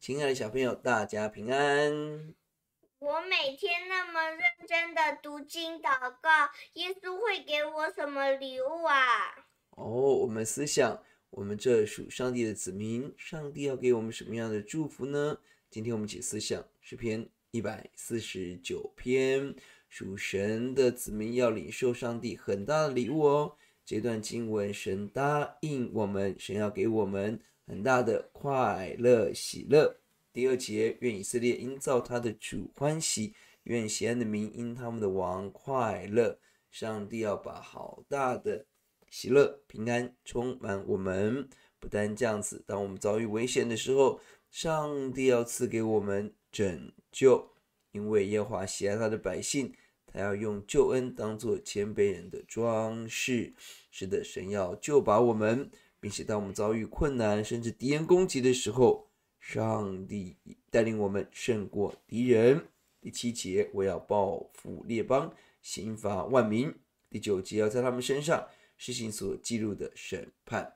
亲爱的小朋友，大家平安。我每天那么认真的读经祷告，耶稣会给我什么礼物啊？哦，我们思想，我们这属上帝的子民，上帝要给我们什么样的祝福呢？今天我们一起思想诗篇一百四十九篇，属神的子民要领受上帝很大的礼物哦。这段经文，神答应我们，神要给我们很大的快乐喜乐。第二节，愿以色列因造他的主欢喜，愿西安的民因他们的王快乐。上帝要把好大的喜乐平安充满我们。不但这样子，当我们遭遇危险的时候，上帝要赐给我们拯救，因为耶和华喜爱他的百姓。他要用救恩当作谦卑人的装饰，是的，神要救拔我们，并且当我们遭遇困难甚至敌人攻击的时候，上帝带领我们胜过敌人。第七节，我要报复列邦，刑罚万民。第九节，要在他们身上实行所记录的审判。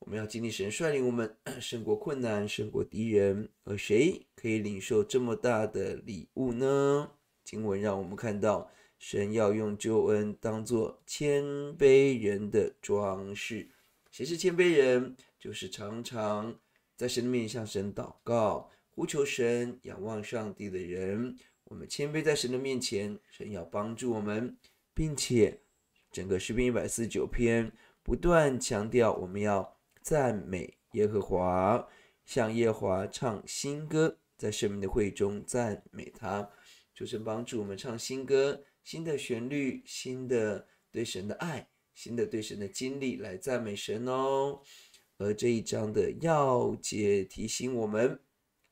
我们要经历神率领我们胜过困难、胜过敌人。而谁可以领受这么大的礼物呢？经文让我们看到，神要用救恩当做谦卑人的装饰。谁是谦卑人？就是常常在神的面前向神祷告、呼求神、仰望上帝的人。我们谦卑在神的面前，神要帮助我们，并且整个诗篇一百四十九篇不断强调，我们要赞美耶和华，向耶和华唱新歌，在生命的会中赞美他。求神帮助我们唱新歌，新的旋律，新的对神的爱，新的对神的经历来赞美神哦。而这一章的要解提醒我们，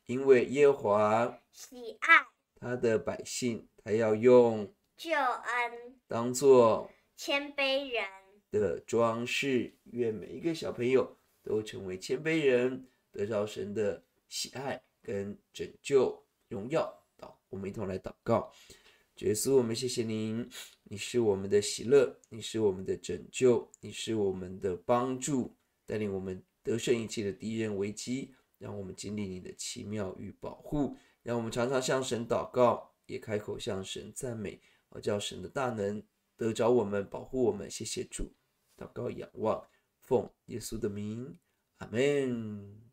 因为耶和华喜爱他的百姓，他要用救恩当做谦卑人的装饰。愿每一个小朋友都成为谦卑人，得到神的喜爱跟拯救荣耀。我们一同来祷告，耶稣，我们谢谢您，你是我们的喜乐，你是我们的拯救，你是我们的帮助，带领我们得胜一切的敌人危机，让我们经历你的奇妙与保护，让我们常常向神祷告，也开口向神赞美，而叫神的大能得着我们，保护我们。谢谢主，祷告，仰望，奉耶稣的名，阿门。